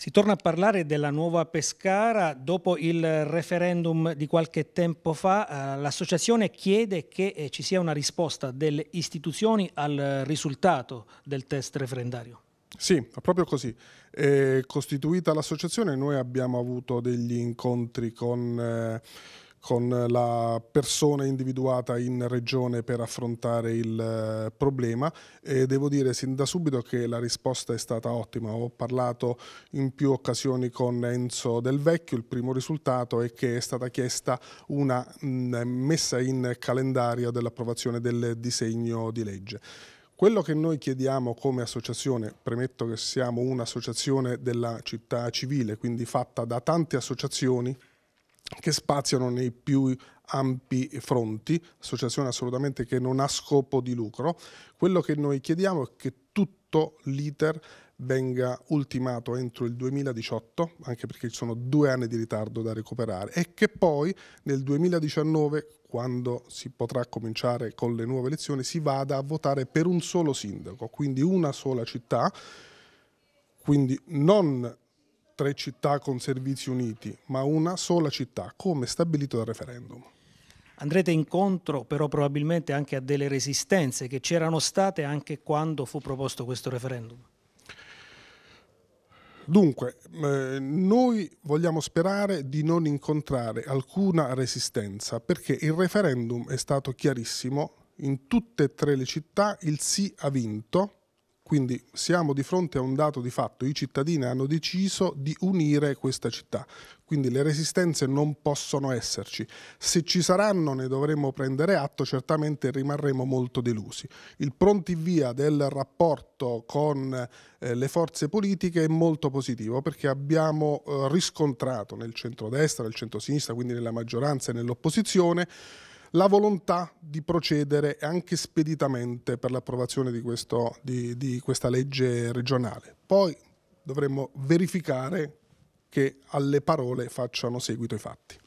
Si torna a parlare della nuova Pescara. Dopo il referendum di qualche tempo fa, eh, l'associazione chiede che eh, ci sia una risposta delle istituzioni al risultato del test referendario. Sì, proprio così. È costituita l'associazione, noi abbiamo avuto degli incontri con... Eh, con la persona individuata in regione per affrontare il eh, problema e devo dire sin da subito che la risposta è stata ottima. Ho parlato in più occasioni con Enzo Del Vecchio, il primo risultato è che è stata chiesta una mm, messa in calendario dell'approvazione del disegno di legge. Quello che noi chiediamo come associazione, premetto che siamo un'associazione della città civile, quindi fatta da tante associazioni che spaziano nei più ampi fronti, associazione assolutamente che non ha scopo di lucro. Quello che noi chiediamo è che tutto l'iter venga ultimato entro il 2018, anche perché ci sono due anni di ritardo da recuperare, e che poi nel 2019, quando si potrà cominciare con le nuove elezioni, si vada a votare per un solo sindaco, quindi una sola città, quindi non tre città con servizi uniti, ma una sola città, come stabilito dal referendum. Andrete incontro però probabilmente anche a delle resistenze che c'erano state anche quando fu proposto questo referendum. Dunque, eh, noi vogliamo sperare di non incontrare alcuna resistenza perché il referendum è stato chiarissimo, in tutte e tre le città il sì ha vinto quindi siamo di fronte a un dato di fatto, i cittadini hanno deciso di unire questa città, quindi le resistenze non possono esserci. Se ci saranno ne dovremo prendere atto, certamente rimarremo molto delusi. Il pronti via del rapporto con eh, le forze politiche è molto positivo perché abbiamo eh, riscontrato nel centrodestra, nel centrosinistra, quindi nella maggioranza e nell'opposizione, la volontà di procedere anche speditamente per l'approvazione di, questo, di, di questa legge regionale. Poi dovremmo verificare che alle parole facciano seguito i fatti.